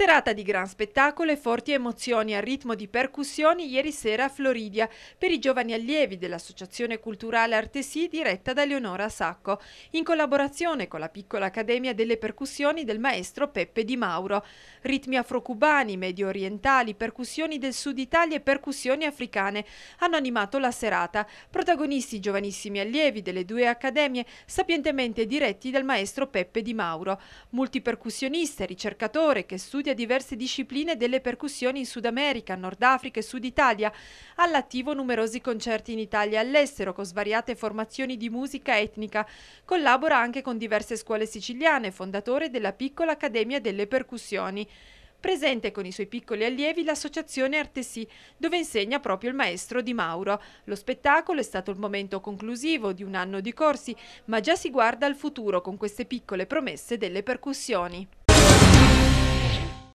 Serata di gran spettacolo e forti emozioni a ritmo di percussioni ieri sera a Floridia per i giovani allievi dell'Associazione Culturale Artesì diretta da Leonora Sacco, in collaborazione con la piccola Accademia delle Percussioni del maestro Peppe Di Mauro. Ritmi afrocubani, medio orientali, percussioni del sud Italia e percussioni africane hanno animato la serata. Protagonisti giovanissimi allievi delle due accademie, sapientemente diretti dal maestro Peppe Di Mauro. Multipercussionista e ricercatore che studia studia diverse discipline delle percussioni in Sud America, Nord Africa e Sud Italia, all'attivo numerosi concerti in Italia e all'estero con svariate formazioni di musica etnica. Collabora anche con diverse scuole siciliane, fondatore della piccola Accademia delle Percussioni. Presente con i suoi piccoli allievi l'associazione Artesi, dove insegna proprio il maestro Di Mauro. Lo spettacolo è stato il momento conclusivo di un anno di corsi, ma già si guarda al futuro con queste piccole promesse delle percussioni.